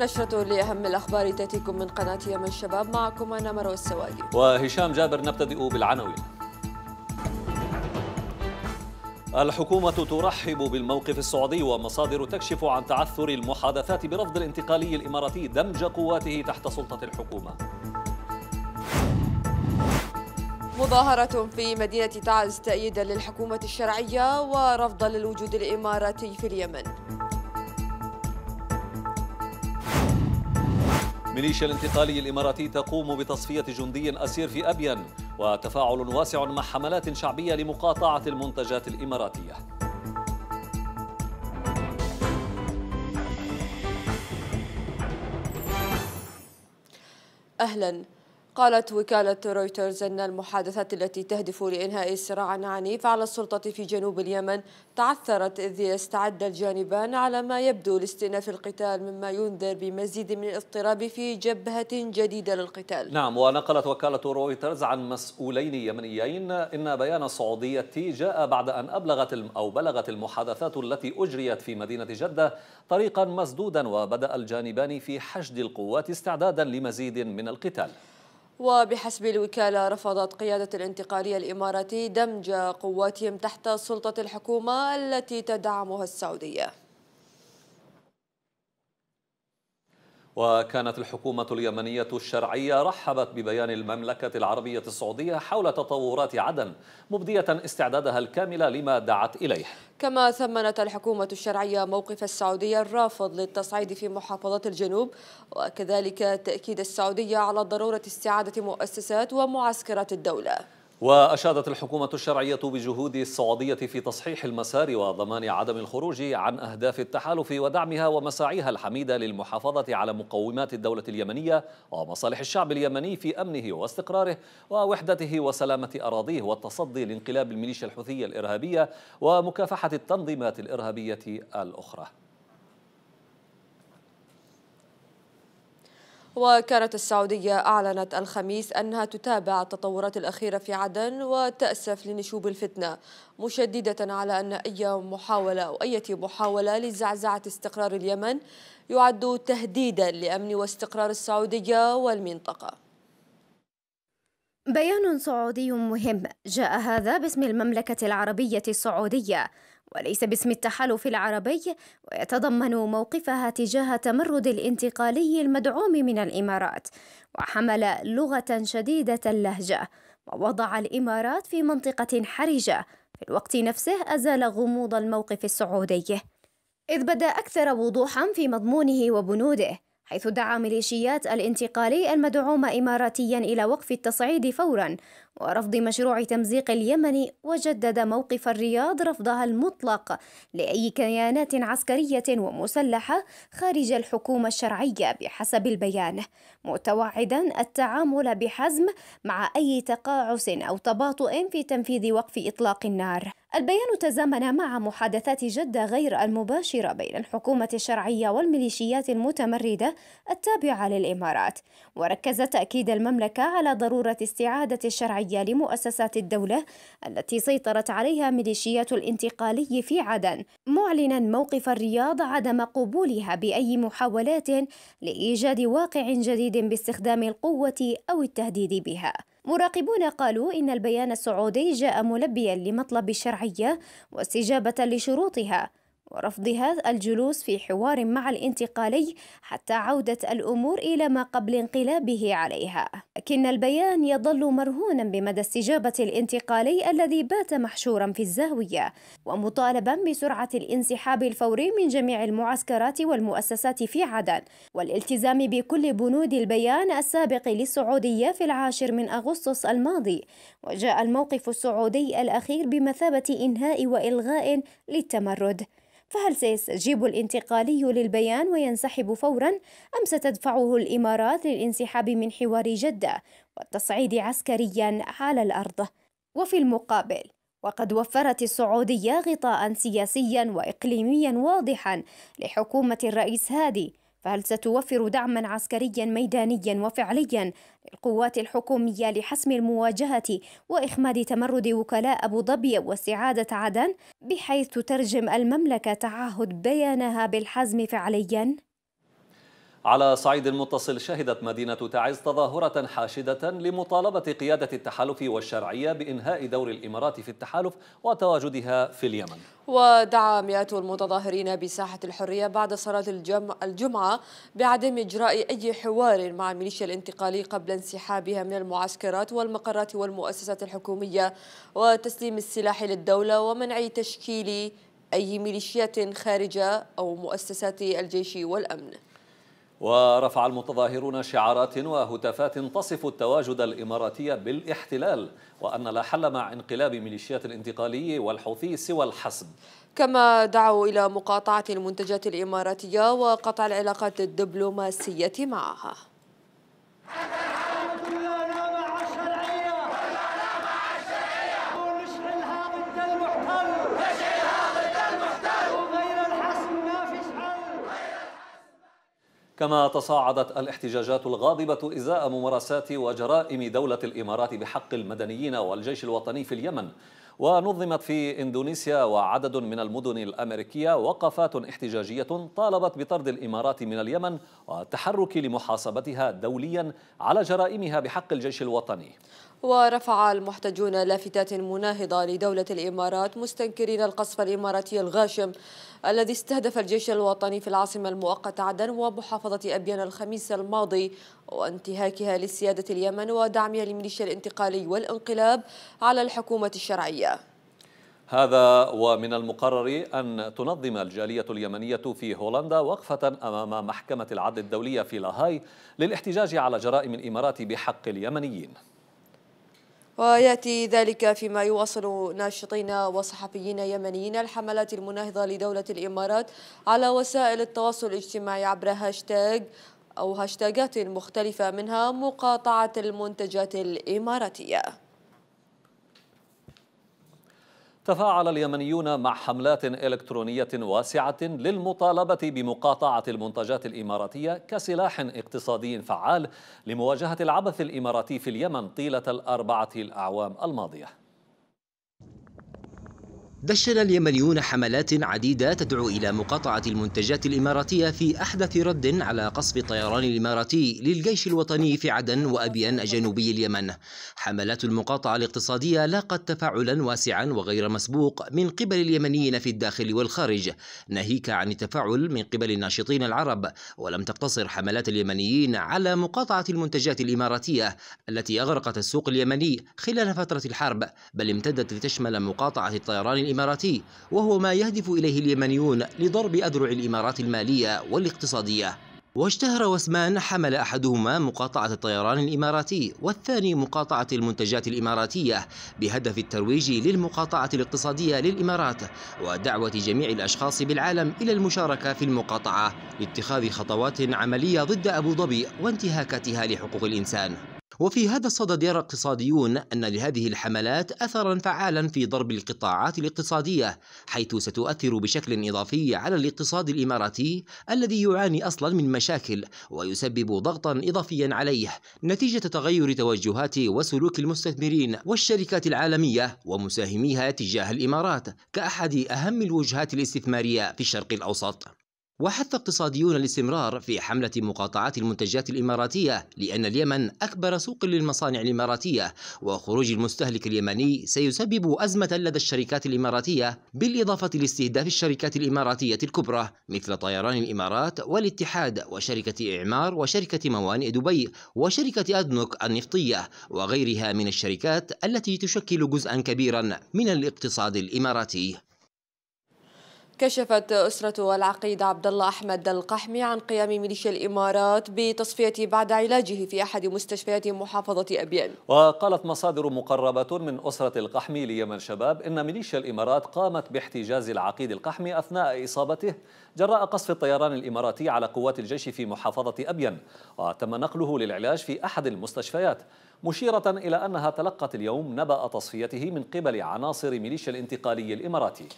نشرة لأهم الأخبار تأتيكم من قناة يمن الشباب معكم أنا مروى السوادي وهشام جابر نبتدئ بالعناوين الحكومة ترحب بالموقف السعودي ومصادر تكشف عن تعثر المحادثات برفض الانتقالي الإماراتي دمج قواته تحت سلطة الحكومة مظاهرة في مدينة تعز تأييدا للحكومة الشرعية ورفضا للوجود الإماراتي في اليمن ميليشيا الانتقالي الإماراتي تقوم بتصفية جندي أسير في أبيان وتفاعل واسع مع حملات شعبية لمقاطعة المنتجات الإماراتية أهلاً قالت وكالة رويترز أن المحادثات التي تهدف لإنهاء صراع عنيف على السلطة في جنوب اليمن تعثرت إذ يستعد الجانبان على ما يبدو لاستئناف القتال مما ينذر بمزيد من الاضطراب في جبهة جديدة للقتال نعم ونقلت وكالة رويترز عن مسؤولين يمنيين إن بيان السعودية جاء بعد أن أبلغت أو بلغت المحادثات التي أجريت في مدينة جدة طريقا مسدودا وبدأ الجانبان في حشد القوات استعدادا لمزيد من القتال وبحسب الوكالة رفضت قيادة الانتقالية الإماراتي دمج قواتهم تحت سلطة الحكومة التي تدعمها السعودية وكانت الحكومة اليمنية الشرعية رحبت ببيان المملكة العربية السعودية حول تطورات عدن مبدية استعدادها الكامل لما دعت إليه كما ثمنت الحكومة الشرعية موقف السعودية الرافض للتصعيد في محافظات الجنوب وكذلك تأكيد السعودية على ضرورة استعادة مؤسسات ومعسكرات الدولة وأشادت الحكومة الشرعية بجهود السعودية في تصحيح المسار وضمان عدم الخروج عن أهداف التحالف ودعمها ومساعيها الحميدة للمحافظة على مقومات الدولة اليمنية ومصالح الشعب اليمني في أمنه واستقراره ووحدته وسلامة أراضيه والتصدي لانقلاب الميليشيا الحوثية الإرهابية ومكافحة التنظيمات الإرهابية الأخرى وكانت السعودية أعلنت الخميس أنها تتابع التطورات الأخيرة في عدن وتأسف لنشوب الفتنة مشددة على أن أي محاولة أو أي محاولة لزعزعة استقرار اليمن يعد تهديدا لأمن واستقرار السعودية والمنطقة بيان سعودي مهم جاء هذا باسم المملكة العربية السعودية وليس باسم التحالف العربي ويتضمن موقفها تجاه تمرد الانتقالي المدعوم من الإمارات وحمل لغة شديدة اللهجة ووضع الإمارات في منطقة حرجة في الوقت نفسه أزال غموض الموقف السعودي إذ بدا أكثر وضوحا في مضمونه وبنوده حيث دعا ميليشيات الانتقالي المدعومة إماراتيا إلى وقف التصعيد فورا ورفض مشروع تمزيق اليمن وجدد موقف الرياض رفضها المطلق لأي كيانات عسكرية ومسلحة خارج الحكومة الشرعية بحسب البيان متوعدا التعامل بحزم مع أي تقاعس أو تباطؤ في تنفيذ وقف إطلاق النار البيان تزامن مع محادثات جدة غير المباشرة بين الحكومة الشرعية والميليشيات المتمردة التابعة للإمارات وركز تأكيد المملكة على ضرورة استعادة الشرعية لمؤسسات الدولة التي سيطرت عليها ميليشيات الانتقالي في عدن معلنا موقف الرياض عدم قبولها بأي محاولات لإيجاد واقع جديد باستخدام القوة أو التهديد بها مراقبون قالوا إن البيان السعودي جاء ملبيا لمطلب الشرعية واستجابة لشروطها ورفضها الجلوس في حوار مع الانتقالي حتى عودة الأمور إلى ما قبل انقلابه عليها لكن البيان يظل مرهونا بمدى استجابة الانتقالي الذي بات محشورا في الزاوية ومطالبا بسرعة الانسحاب الفوري من جميع المعسكرات والمؤسسات في عدن والالتزام بكل بنود البيان السابق للسعودية في العاشر من أغسطس الماضي وجاء الموقف السعودي الأخير بمثابة إنهاء وإلغاء للتمرد فهل سيستجيب الانتقالي للبيان وينسحب فورا أم ستدفعه الإمارات للانسحاب من حوار جدة والتصعيد عسكريا على الأرض وفي المقابل وقد وفرت السعودية غطاء سياسيا وإقليميا واضحا لحكومة الرئيس هادي فهل ستوفر دعما عسكريا ميدانيا وفعليا للقوات الحكومية لحسم المواجهة وإخماد تمرد وكلاء أبو ظبي واستعادة عدن بحيث تترجم المملكة تعهد بيانها بالحزم فعليا؟ على صعيد متصل شهدت مدينة تعز تظاهرة حاشدة لمطالبة قيادة التحالف والشرعية بإنهاء دور الإمارات في التحالف وتواجدها في اليمن ودعا مئات المتظاهرين بساحة الحرية بعد صلاة الجمع الجمعة بعدم إجراء أي حوار مع ميليشيا الانتقالي قبل انسحابها من المعسكرات والمقرات والمؤسسات الحكومية وتسليم السلاح للدولة ومنع تشكيل أي ميليشيات خارجة أو مؤسسات الجيش والأمن ورفع المتظاهرون شعارات وهتافات تصف التواجد الإماراتي بالاحتلال وأن لا حل مع انقلاب ميليشيات الانتقالي والحوثي سوى الحسم كما دعوا إلى مقاطعة المنتجات الإماراتية وقطع العلاقات الدبلوماسية معها كما تصاعدت الاحتجاجات الغاضبة إزاء ممارسات وجرائم دولة الإمارات بحق المدنيين والجيش الوطني في اليمن ونظمت في إندونيسيا وعدد من المدن الأمريكية وقفات احتجاجية طالبت بطرد الإمارات من اليمن والتحرك لمحاسبتها دوليا على جرائمها بحق الجيش الوطني ورفع المحتجون لافتات مناهضة لدولة الإمارات مستنكرين القصف الإماراتي الغاشم الذي استهدف الجيش الوطني في العاصمة المؤقتة عدن ومحافظة أبيان الخميس الماضي وانتهاكها لسيادة اليمن ودعمها لميليشيا الانتقالي والانقلاب على الحكومة الشرعية هذا ومن المقرر أن تنظم الجالية اليمنية في هولندا وقفة أمام محكمة العدل الدولية في لاهاي للاحتجاج على جرائم الإمارات بحق اليمنيين ويأتي ذلك فيما يواصل ناشطين وصحفيين يمنيين الحملات المناهضة لدولة الإمارات على وسائل التواصل الاجتماعي عبر هاشتاج أو هاشتاجات مختلفة منها مقاطعة المنتجات الإماراتية تفاعل اليمنيون مع حملات إلكترونية واسعة للمطالبة بمقاطعة المنتجات الإماراتية كسلاح اقتصادي فعال لمواجهة العبث الإماراتي في اليمن طيلة الأربعة الأعوام الماضية دشن اليمنيون حملات عديدة تدعو إلى مقاطعة المنتجات الإماراتية في أحدث رد على قصف الطيران الإماراتي للجيش الوطني في عدن وأبيان جنوبي اليمن حملات المقاطعة الاقتصادية لاقت تفاعلا واسعا وغير مسبوق من قبل اليمنيين في الداخل والخارج ناهيك عن التفاعل من قبل الناشطين العرب ولم تقتصر حملات اليمنيين على مقاطعة المنتجات الإماراتية التي أغرقت السوق اليمني خلال فترة الحرب بل امتدت لتشمل مقاطعة الطيران الإماراتي وهو ما يهدف إليه اليمنيون لضرب أذرع الإمارات المالية والاقتصادية واشتهر وسمان حمل أحدهما مقاطعة الطيران الإماراتي والثاني مقاطعة المنتجات الإماراتية بهدف الترويج للمقاطعة الاقتصادية للإمارات ودعوة جميع الأشخاص بالعالم إلى المشاركة في المقاطعة لاتخاذ خطوات عملية ضد أبو ظبي وانتهاكاتها لحقوق الإنسان وفي هذا الصدد يرى اقتصاديون أن لهذه الحملات أثرا فعالا في ضرب القطاعات الاقتصادية حيث ستؤثر بشكل إضافي على الاقتصاد الإماراتي الذي يعاني أصلا من مشاكل ويسبب ضغطا إضافيا عليه نتيجة تغير توجهات وسلوك المستثمرين والشركات العالمية ومساهميها تجاه الإمارات كأحد أهم الوجهات الاستثمارية في الشرق الأوسط وحث اقتصاديون الاستمرار في حملة مقاطعة المنتجات الإماراتية لأن اليمن أكبر سوق للمصانع الإماراتية وخروج المستهلك اليمني سيسبب أزمة لدى الشركات الإماراتية بالإضافة لاستهداف الشركات الإماراتية الكبرى مثل طيران الإمارات والاتحاد وشركة إعمار وشركة موانئ دبي وشركة أدنوك النفطية وغيرها من الشركات التي تشكل جزءا كبيرا من الاقتصاد الإماراتي كشفت أسرة العقيد عبد الله أحمد القحمي عن قيام ميليشيا الإمارات بتصفية بعد علاجه في أحد مستشفيات محافظة أبيان وقالت مصادر مقربة من أسرة القحمي ليمن شباب إن ميليشيا الإمارات قامت باحتجاز العقيد القحمي أثناء إصابته جراء قصف الطيران الإماراتي على قوات الجيش في محافظة أبيان وتم نقله للعلاج في أحد المستشفيات مشيرة إلى أنها تلقت اليوم نبأ تصفيته من قبل عناصر ميليشيا الانتقالي الإماراتي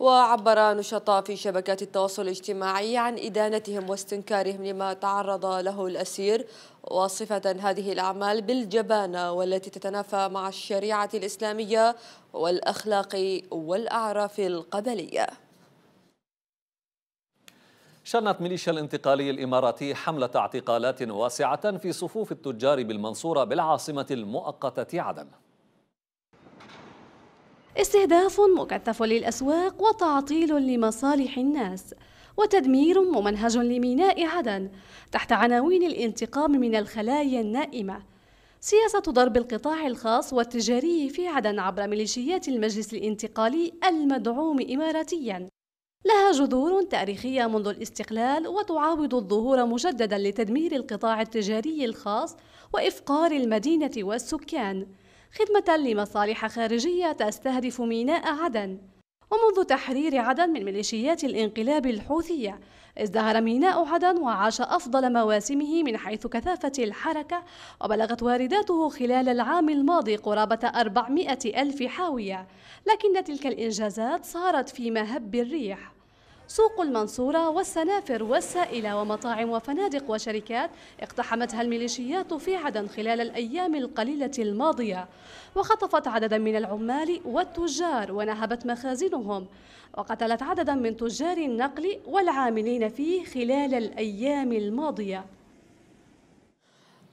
وعبر نشطاء في شبكات التواصل الاجتماعي عن إدانتهم واستنكارهم لما تعرض له الأسير وصفة هذه الأعمال بالجبانة والتي تتنافى مع الشريعة الإسلامية والأخلاق والأعراف القبلية شنت ميليشيا الانتقالي الإماراتي حملة اعتقالات واسعة في صفوف التجار بالمنصورة بالعاصمة المؤقتة عدن استهداف مكثف للأسواق وتعطيل لمصالح الناس وتدمير ممنهج لميناء عدن تحت عناوين الانتقام من الخلايا النائمة سياسة ضرب القطاع الخاص والتجاري في عدن عبر ميليشيات المجلس الانتقالي المدعوم إماراتياً لها جذور تاريخية منذ الاستقلال وتعاود الظهور مجددا لتدمير القطاع التجاري الخاص وإفقار المدينة والسكان خدمة لمصالح خارجية تستهدف ميناء عدن ومنذ تحرير عدن من ميليشيات الانقلاب الحوثية ازدهر ميناء عدن وعاش أفضل مواسمه من حيث كثافة الحركة وبلغت وارداته خلال العام الماضي قرابة 400 ألف حاوية لكن تلك الإنجازات صارت في مهب الريح سوق المنصورة والسنافر والسائلة ومطاعم وفنادق وشركات اقتحمتها الميليشيات في عدن خلال الأيام القليلة الماضية وخطفت عددا من العمال والتجار ونهبت مخازنهم وقتلت عددا من تجار النقل والعاملين فيه خلال الأيام الماضية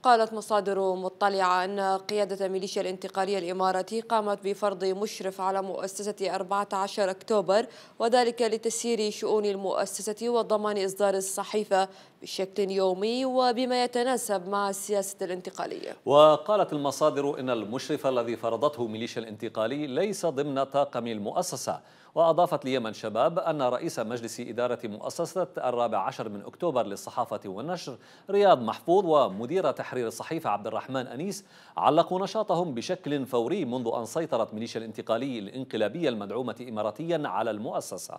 قالت مصادر مطلعة أن قيادة ميليشيا الانتقالية الإماراتي قامت بفرض مشرف على مؤسسة 14 أكتوبر وذلك لتسيير شؤون المؤسسة وضمان إصدار الصحيفة بشكل يومي وبما يتناسب مع السياسة الانتقالية وقالت المصادر إن المشرف الذي فرضته ميليشيا الانتقالي ليس ضمن طاقم المؤسسة وأضافت ليمن شباب أن رئيس مجلس إدارة مؤسسة الرابع عشر من أكتوبر للصحافة والنشر رياض محفوظ ومدير تحرير الصحيفة عبد الرحمن أنيس علقوا نشاطهم بشكل فوري منذ أن سيطرت ميليشيا الانتقالي الانقلابية المدعومة إماراتيا على المؤسسة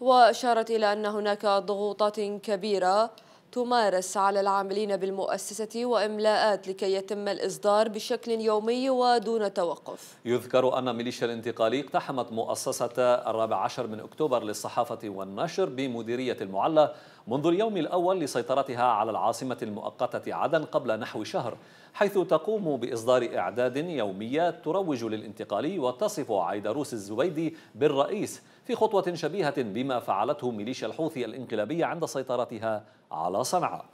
وأشارت إلى أن هناك ضغوطات كبيرة تمارس على العاملين بالمؤسسة وإملاءات لكي يتم الإصدار بشكل يومي ودون توقف يذكر أن ميليشيا الانتقالي اقتحمت مؤسسة الرابع عشر من أكتوبر للصحافة والنشر بمديرية المعلة منذ اليوم الأول لسيطرتها على العاصمة المؤقتة عدن قبل نحو شهر حيث تقوم بإصدار إعداد يومية تروج للانتقالي وتصف عيدروس الزبيدي بالرئيس في خطوة شبيهة بما فعلته ميليشيا الحوثي الانقلابية عند سيطرتها على صنعاء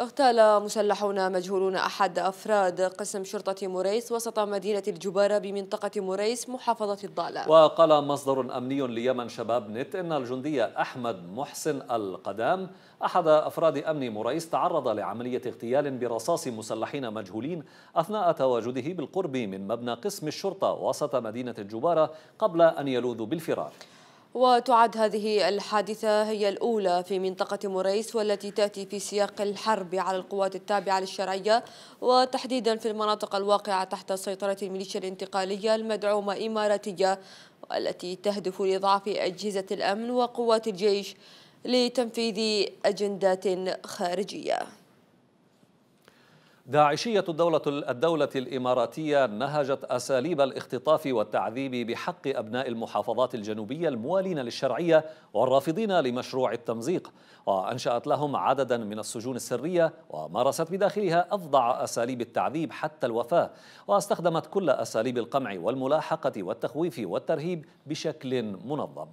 اغتال مسلحون مجهولون أحد أفراد قسم شرطة موريس وسط مدينة الجبارة بمنطقة موريس محافظة الضالة وقال مصدر أمني ليمن شباب نت إن الجندي أحمد محسن القدام أحد أفراد أمن موريس تعرض لعملية اغتيال برصاص مسلحين مجهولين أثناء تواجده بالقرب من مبنى قسم الشرطة وسط مدينة الجبارة قبل أن يلوذ بالفرار وتعد هذه الحادثة هي الأولى في منطقة موريس والتي تأتي في سياق الحرب على القوات التابعة للشرعية وتحديدا في المناطق الواقعة تحت سيطرة الميليشيا الانتقالية المدعومة إماراتية والتي تهدف لإضعاف أجهزة الأمن وقوات الجيش لتنفيذ أجندات خارجية داعشية الدولة الدولة الإماراتية نهجت أساليب الاختطاف والتعذيب بحق أبناء المحافظات الجنوبية الموالين للشرعية والرافضين لمشروع التمزيق وأنشأت لهم عددا من السجون السرية ومارست بداخلها أفظع أساليب التعذيب حتى الوفاة واستخدمت كل أساليب القمع والملاحقة والتخويف والترهيب بشكل منظم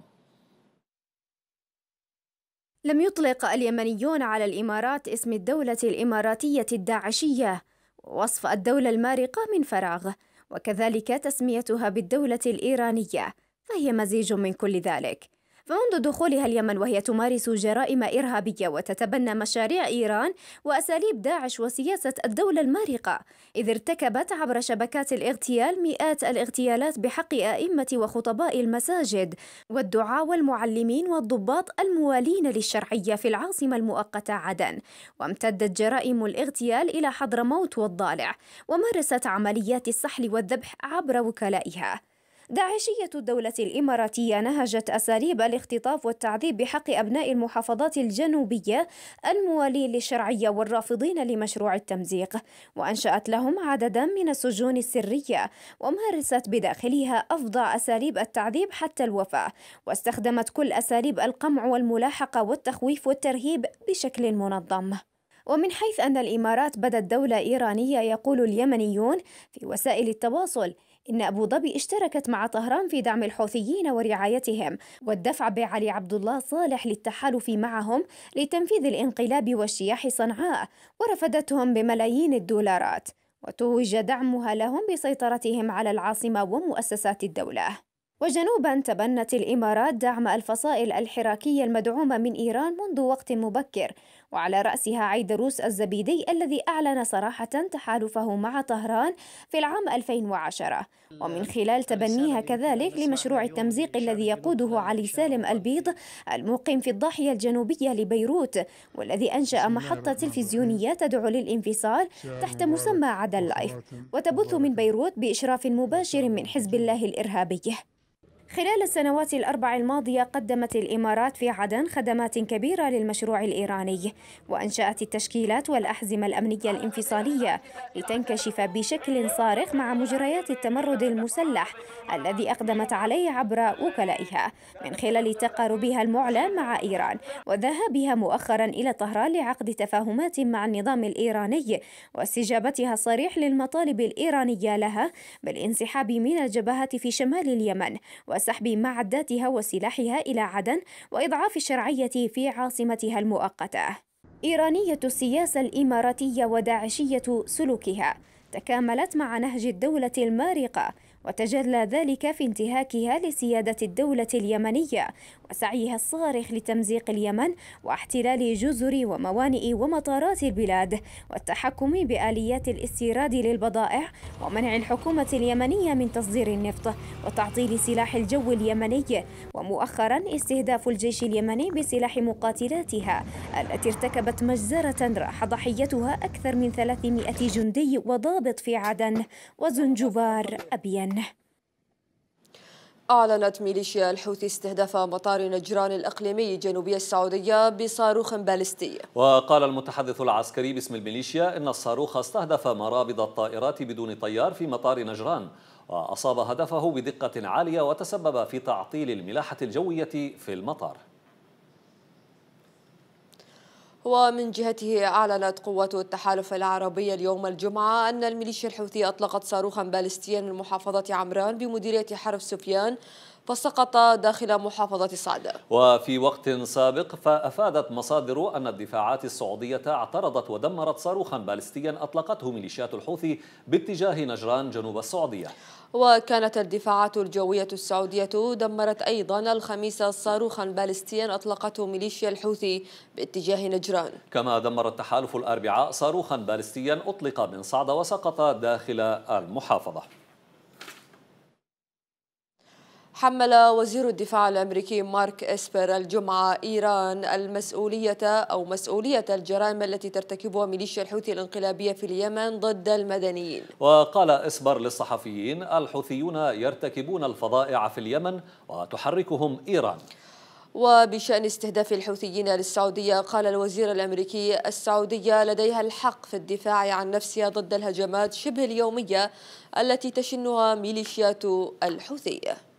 لم يطلق اليمنيون على الإمارات اسم الدولة الإماراتية الداعشية ووصف الدولة المارقة من فراغ وكذلك تسميتها بالدولة الإيرانية فهي مزيج من كل ذلك فمنذ دخولها اليمن وهي تمارس جرائم إرهابية وتتبنى مشاريع إيران وأساليب داعش وسياسة الدولة المارقة إذ ارتكبت عبر شبكات الاغتيال مئات الاغتيالات بحق أئمة وخطباء المساجد والدعاة والمعلمين والضباط الموالين للشرعية في العاصمة المؤقتة عدن وامتدت جرائم الاغتيال إلى حضرموت والضالع ومارست عمليات السحل والذبح عبر وكلائها داعشية الدولة الإماراتية نهجت أساليب الاختطاف والتعذيب بحق أبناء المحافظات الجنوبية الموالين للشرعية والرافضين لمشروع التمزيق وأنشأت لهم عددا من السجون السرية ومارست بداخلها أفظع أساليب التعذيب حتى الوفاة واستخدمت كل أساليب القمع والملاحقة والتخويف والترهيب بشكل منظم ومن حيث أن الإمارات بدت دولة إيرانية يقول اليمنيون في وسائل التواصل إن أبو ظبي اشتركت مع طهران في دعم الحوثيين ورعايتهم والدفع بعلي عبد الله صالح للتحالف معهم لتنفيذ الانقلاب والشياح صنعاء ورفدتهم بملايين الدولارات وتوج دعمها لهم بسيطرتهم على العاصمة ومؤسسات الدولة وجنوبا تبنت الإمارات دعم الفصائل الحراكية المدعومة من إيران منذ وقت مبكر وعلى رأسها عيدروس الزبيدي الذي أعلن صراحة تحالفه مع طهران في العام 2010 ومن خلال تبنيها كذلك لمشروع التمزيق الذي يقوده علي سالم البيض المقيم في الضاحية الجنوبية لبيروت والذي أنشأ محطة تلفزيونية تدعو للانفصال تحت مسمى عدن لايف وتبث من بيروت بإشراف مباشر من حزب الله الإرهابي خلال السنوات الأربع الماضية قدمت الإمارات في عدن خدمات كبيرة للمشروع الإيراني وأنشأت التشكيلات والأحزمة الأمنية الانفصالية لتنكشف بشكل صارخ مع مجريات التمرد المسلح الذي أقدمت عليه عبر وكلائها من خلال تقاربها المعلن مع إيران وذهابها مؤخرا إلى طهران لعقد تفاهمات مع النظام الإيراني واستجابتها الصريح للمطالب الإيرانية لها بالانسحاب من الجبهات في شمال اليمن وسحب معداتها وسلاحها إلى عدن وإضعاف الشرعية في عاصمتها المؤقتة إيرانية السياسة الإماراتية وداعشية سلوكها تكاملت مع نهج الدولة المارقة وتجلى ذلك في انتهاكها لسيادة الدولة اليمنية وسعيها الصارخ لتمزيق اليمن واحتلال جزر وموانئ ومطارات البلاد والتحكم بآليات الاستيراد للبضائع ومنع الحكومة اليمنية من تصدير النفط وتعطيل سلاح الجو اليمني ومؤخرا استهداف الجيش اليمني بسلاح مقاتلاتها التي ارتكبت مجزرة راح ضحيتها أكثر من 300 جندي وضابط في عدن وزنجبار أبين منه أعلنت ميليشيا الحوثي استهداف مطار نجران الإقليمي جنوبي السعودية بصاروخ باليستي وقال المتحدث العسكري باسم الميليشيا إن الصاروخ استهدف مرابض الطائرات بدون طيار في مطار نجران وأصاب هدفه بدقة عالية وتسبب في تعطيل الملاحة الجوية في المطار ومن جهته أعلنت قوات التحالف العربي اليوم الجمعة أن الميليشيا الحوثية أطلقت صاروخا باليستيا من محافظة عمران بمديرية حرف سفيان فسقط داخل محافظة صعدة وفي وقت سابق فأفادت مصادر أن الدفاعات السعودية اعترضت ودمرت صاروخا بالستيا أطلقته ميليشيات الحوثي باتجاه نجران جنوب السعودية وكانت الدفاعات الجوية السعودية دمرت أيضا الخميس صاروخا بالستيا أطلقته ميليشيا الحوثي باتجاه نجران كما دمر التحالف الأربعاء صاروخا بالستيا أطلق من صعدة وسقط داخل المحافظة حمل وزير الدفاع الأمريكي مارك إسبر الجمعة إيران المسؤولية أو مسؤولية الجرائم التي ترتكبها ميليشيا الحوثي الانقلابية في اليمن ضد المدنيين وقال إسبر للصحفيين الحوثيون يرتكبون الفظائع في اليمن وتحركهم إيران وبشأن استهداف الحوثيين للسعودية قال الوزير الأمريكي السعودية لديها الحق في الدفاع عن نفسها ضد الهجمات شبه اليومية التي تشنها ميليشيات الحوثية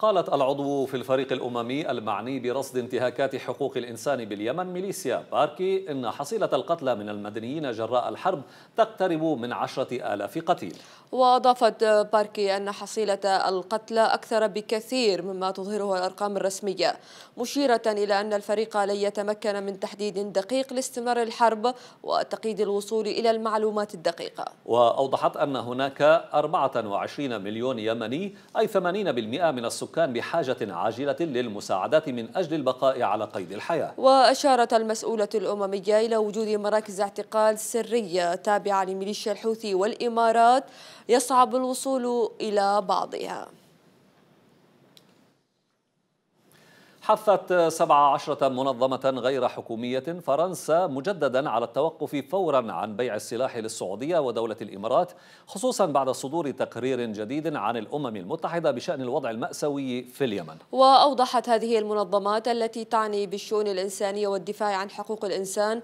قالت العضو في الفريق الأممي المعني برصد انتهاكات حقوق الإنسان باليمن ميليسيا باركي إن حصيلة القتلى من المدنيين جراء الحرب تقترب من عشرة آلاف قتيل وأضافت باركي أن حصيلة القتلى أكثر بكثير مما تظهره الأرقام الرسمية مشيرة إلى أن الفريق لن يتمكن من تحديد دقيق لاستمرار الحرب وتقييد الوصول إلى المعلومات الدقيقة وأوضحت أن هناك 24 مليون يمني أي 80% من السكان السكان بحاجة عاجلة للمساعدات من أجل البقاء على قيد الحياة وأشارت المسؤولة الأممية إلى وجود مراكز اعتقال سرية تابعة لميليشيا الحوثي والإمارات يصعب الوصول إلى بعضها حثت 17 منظمة غير حكومية فرنسا مجددا على التوقف فورا عن بيع السلاح للسعودية ودولة الإمارات خصوصا بعد صدور تقرير جديد عن الأمم المتحدة بشأن الوضع المأساوي في اليمن وأوضحت هذه المنظمات التي تعني بالشؤون الإنسانية والدفاع عن حقوق الإنسان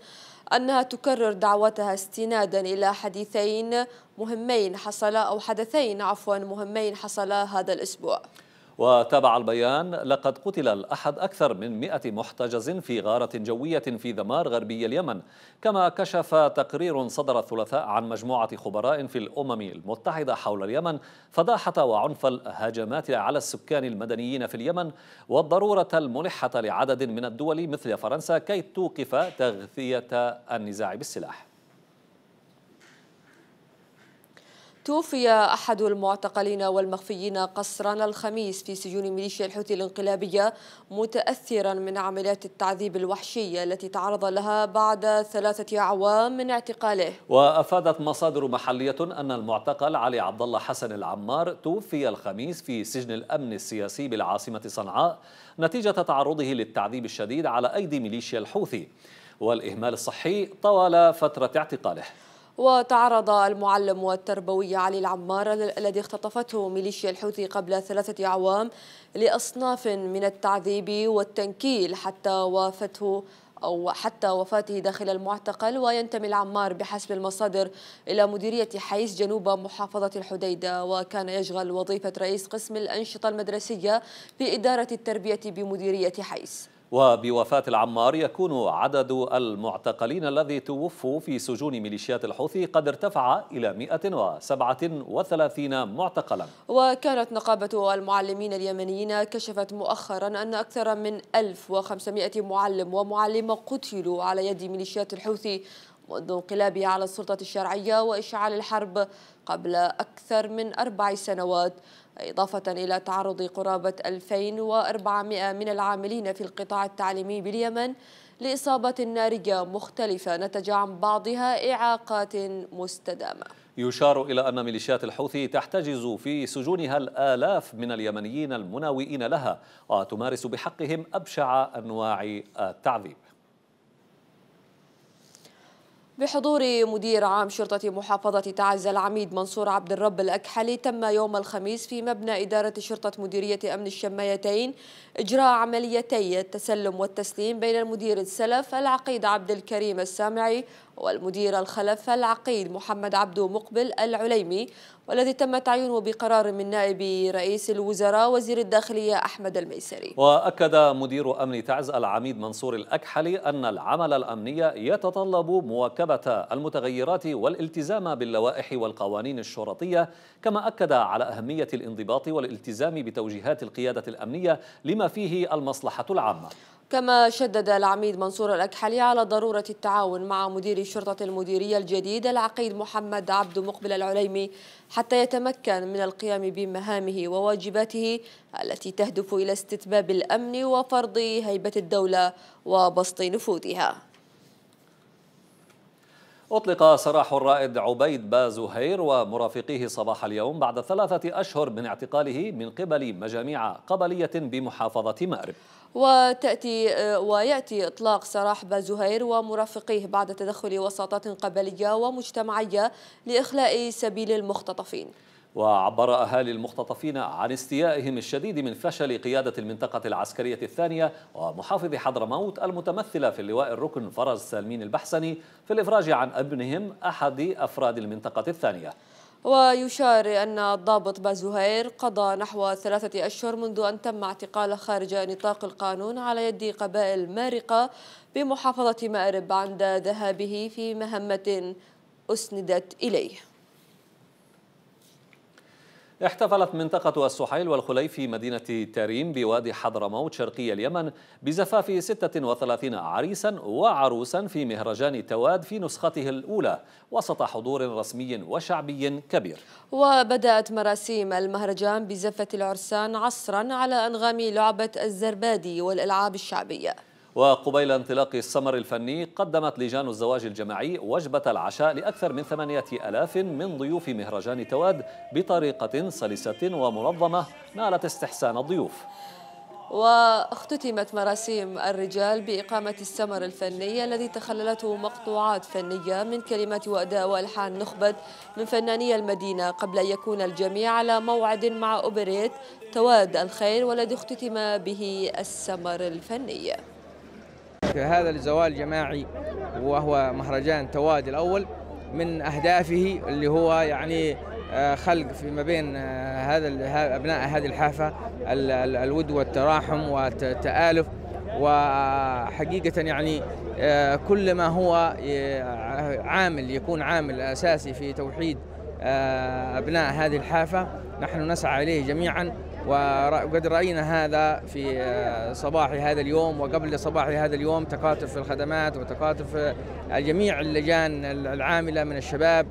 أنها تكرر دعوتها استنادا إلى حديثين مهمين حصلا أو حدثين عفوا مهمين حصلا هذا الأسبوع وتابع البيان لقد قتل الأحد أكثر من 100 محتجز في غارة جوية في ذمار غربي اليمن كما كشف تقرير صدر الثلاثاء عن مجموعة خبراء في الأمم المتحدة حول اليمن فضاحة وعنف الهجمات على السكان المدنيين في اليمن والضرورة الملحة لعدد من الدول مثل فرنسا كي توقف تغذية النزاع بالسلاح توفي أحد المعتقلين والمخفيين قصرا الخميس في سجون ميليشيا الحوثي الانقلابية متأثرا من عمليات التعذيب الوحشية التي تعرض لها بعد ثلاثة أعوام من اعتقاله وأفادت مصادر محلية أن المعتقل علي عبد الله حسن العمار توفي الخميس في سجن الأمن السياسي بالعاصمة صنعاء نتيجة تعرضه للتعذيب الشديد على أيدي ميليشيا الحوثي والإهمال الصحي طوال فترة اعتقاله وتعرض المعلم والتربوي علي العمار الذي اختطفته ميليشيا الحوثي قبل ثلاثة أعوام لأصناف من التعذيب والتنكيل حتى وافته أو حتى وفاته داخل المعتقل وينتمي العمار بحسب المصادر إلى مديرية حيس جنوب محافظة الحديدة وكان يشغل وظيفة رئيس قسم الأنشطة المدرسية في إدارة التربية بمديرية حيس وبوفاة العمار يكون عدد المعتقلين الذي توفوا في سجون ميليشيات الحوثي قد ارتفع إلى 137 معتقلا وكانت نقابة المعلمين اليمنيين كشفت مؤخرا أن أكثر من 1500 معلم ومعلمة قتلوا على يد ميليشيات الحوثي منذ انقلابها على السلطة الشرعية وإشعال الحرب قبل أكثر من أربع سنوات إضافة إلى تعرض قرابة 2400 من العاملين في القطاع التعليمي باليمن لإصابة نارية مختلفة نتج عن بعضها إعاقات مستدامة يشار إلى أن ميليشيات الحوثي تحتجز في سجونها الآلاف من اليمنيين المناوئين لها وتمارس بحقهم أبشع أنواع التعذيب بحضور مدير عام شرطة محافظة تعز العميد منصور عبد الرب الأكحلي تم يوم الخميس في مبنى إدارة شرطة مديرية أمن الشمايتين إجراء عمليتي التسلم والتسليم بين المدير السلف العقيد عبد الكريم السامعي والمدير الخلف العقيد محمد عبدو مقبل العليمي والذي تم تعيينه بقرار من نائب رئيس الوزراء وزير الداخلية أحمد الميسري وأكد مدير أمن تعز العميد منصور الأكحلي أن العمل الأمني يتطلب مواكبة المتغيرات والالتزام باللوائح والقوانين الشرطية كما أكد على أهمية الانضباط والالتزام بتوجيهات القيادة الأمنية لما فيه المصلحة العامة كما شدد العميد منصور الأكحلي على ضرورة التعاون مع مدير شرطة المديرية الجديد العقيد محمد عبد مقبل العليمي حتى يتمكن من القيام بمهامه وواجباته التي تهدف إلى استتباب الأمن وفرض هيبة الدولة وبسط نفوذها أطلق سراح الرائد عبيد بازوهير ومرافقيه صباح اليوم بعد ثلاثة أشهر من اعتقاله من قبل مجاميع قبلية بمحافظة مأرب وتأتي ويأتي إطلاق سراح بازوهير ومرافقيه بعد تدخل وساطات قبلية ومجتمعية لإخلاء سبيل المختطفين وعبر أهالي المختطفين عن استيائهم الشديد من فشل قيادة المنطقة العسكرية الثانية ومحافظ حضرموت المتمثلة في اللواء الركن فرز سالمين البحسني في الإفراج عن ابنهم أحد أفراد المنطقة الثانية ويشار أن الضابط بازوهير قضى نحو ثلاثة أشهر منذ أن تم اعتقاله خارج نطاق القانون على يد قبائل مارقة بمحافظة مأرب عند ذهابه في مهمة أسندت إليه احتفلت منطقة السحيل والخليف في مدينة تريم بوادي حضرموت شرقي اليمن بزفاف 36 عريسا وعروسا في مهرجان تواد في نسخته الأولى وسط حضور رسمي وشعبي كبير وبدأت مراسيم المهرجان بزفة العرسان عصرا على أنغام لعبة الزربادي والألعاب الشعبية وقبيل انطلاق السمر الفني قدمت لجان الزواج الجماعي وجبة العشاء لأكثر من ثمانية ألاف من ضيوف مهرجان تواد بطريقة سلسة ومنظمة نالت استحسان الضيوف واختتمت مراسيم الرجال بإقامة السمر الفني الذي تخللته مقطوعات فنية من كلمات وأداء وألحان نخبة من فناني المدينة قبل أن يكون الجميع على موعد مع أوبريت تواد الخير والذي اختتم به السمر الفني هذا الزوال الجماعي وهو مهرجان توادي الأول من أهدافه اللي هو يعني آه، خلق فيما بين آه، هذا أبناء هذه الحافة الود والتراحم والتآلف وحقيقة يعني آه، كل ما هو عامل يكون عامل أساسي في توحيد أبناء هذه الحافة نحن نسعى إليه جميعا وقد رأينا هذا في آه، صباح هذا اليوم وقبل صباح هذا اليوم تكاتف في الخدمات وتكاتف آه، جميع اللجان العاملة من الشباب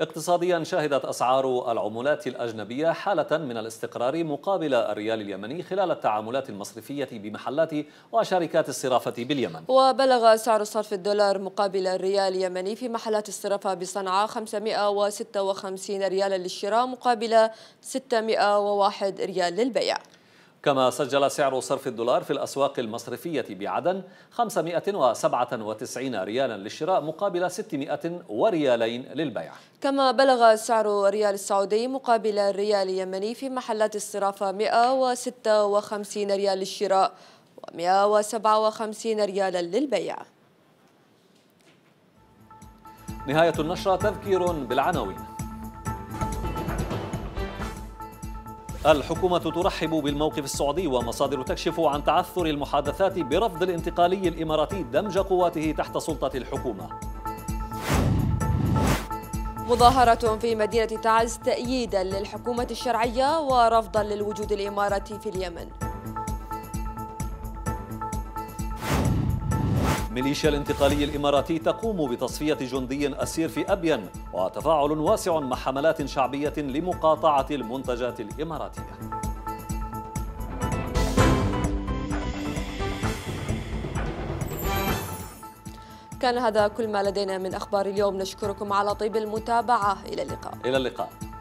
اقتصاديا شهدت أسعار العملات الأجنبية حالة من الاستقرار مقابل الريال اليمني خلال التعاملات المصرفية بمحلات وشركات الصرافة باليمن وبلغ سعر صرف الدولار مقابل الريال اليمني في محلات الصرافة بصنعاء 556 ريالا للشراء مقابل 601 ريال للبيع كما سجل سعر صرف الدولار في الأسواق المصرفية بعدن 597 ريالا للشراء مقابل 600 وريالين للبيع كما بلغ سعر الريال السعودي مقابل الريال اليمني في محلات الصرافة 156 ريال للشراء و157 ريالا للبيع نهاية النشرة تذكير بالعناوين الحكومة ترحب بالموقف السعودي ومصادر تكشف عن تعثر المحادثات برفض الانتقالي الإماراتي دمج قواته تحت سلطة الحكومة مظاهرة في مدينة تعز تأييدا للحكومة الشرعية ورفضا للوجود الإماراتي في اليمن ميليشيا الانتقالي الإماراتي تقوم بتصفية جندي أسير في أبين وتفاعل واسع مع حملات شعبية لمقاطعة المنتجات الإماراتية كان هذا كل ما لدينا من أخبار اليوم نشكركم على طيب المتابعة إلى اللقاء إلى اللقاء